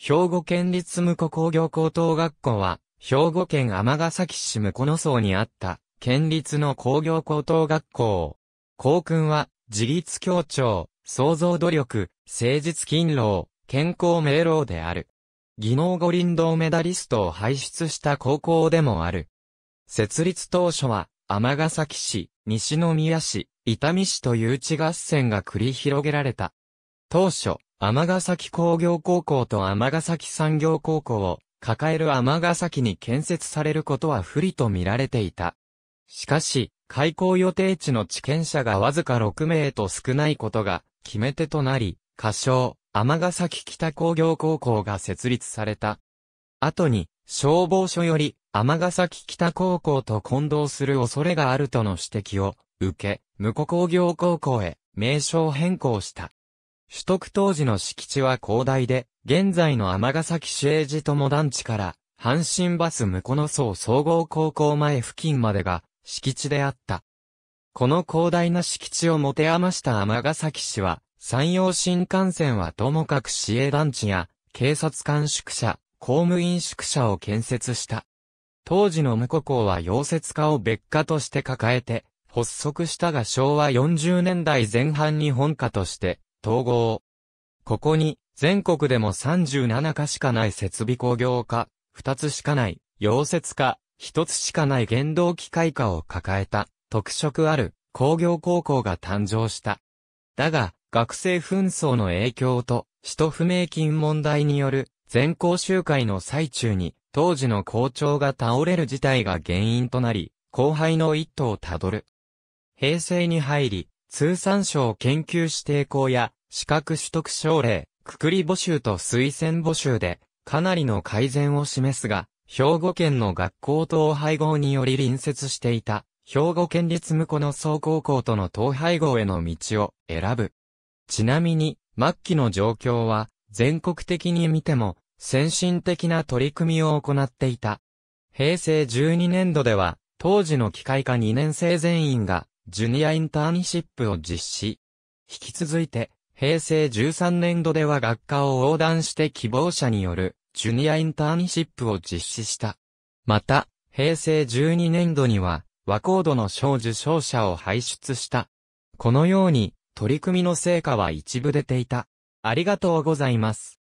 兵庫県立向工業高等学校は、兵庫県尼崎市向野荘にあった、県立の工業高等学校。校訓は、自立協調、創造努力、誠実勤労、健康明朗である。技能五輪銅メダリストを輩出した高校でもある。設立当初は、尼崎市、西宮市、伊丹市という地合戦が繰り広げられた。当初、尼崎工業高校と尼崎産業高校を抱える尼崎に建設されることは不利と見られていた。しかし、開校予定地の地権者がわずか6名と少ないことが決め手となり、仮称、尼崎北工業高校が設立された。後に、消防署より、尼崎北高校と混同する恐れがあるとの指摘を受け、無湖工業高校へ名称変更した。取得当時の敷地は広大で、現在の尼崎市営地友団地から、阪神バス向の層総合高校前付近までが、敷地であった。この広大な敷地を持て余した尼崎市は、山陽新幹線はともかく市営団地や、警察官宿舎、公務員宿舎を建設した。当時の向う校は溶接家を別家として抱えて、発足したが昭和40年代前半に本家として、統合。ここに、全国でも37かしかない設備工業化、2つしかない、溶接化、1つしかない原動機械化を抱えた、特色ある、工業高校が誕生した。だが、学生紛争の影響と、使途不明金問題による、全校集会の最中に、当時の校長が倒れる事態が原因となり、後輩の一途をたどる。平成に入り、通産省研究指定校や資格取得奨励、くくり募集と推薦募集で、かなりの改善を示すが、兵庫県の学校統廃合により隣接していた、兵庫県立向子の総高校との統廃合への道を選ぶ。ちなみに、末期の状況は、全国的に見ても、先進的な取り組みを行っていた。平成12年度では、当時の機械科2年生全員が、ジュニアインターンシップを実施。引き続いて、平成13年度では学科を横断して希望者による、ジュニアインターンシップを実施した。また、平成12年度には、和コードの賞受賞者を輩出した。このように、取り組みの成果は一部出ていた。ありがとうございます。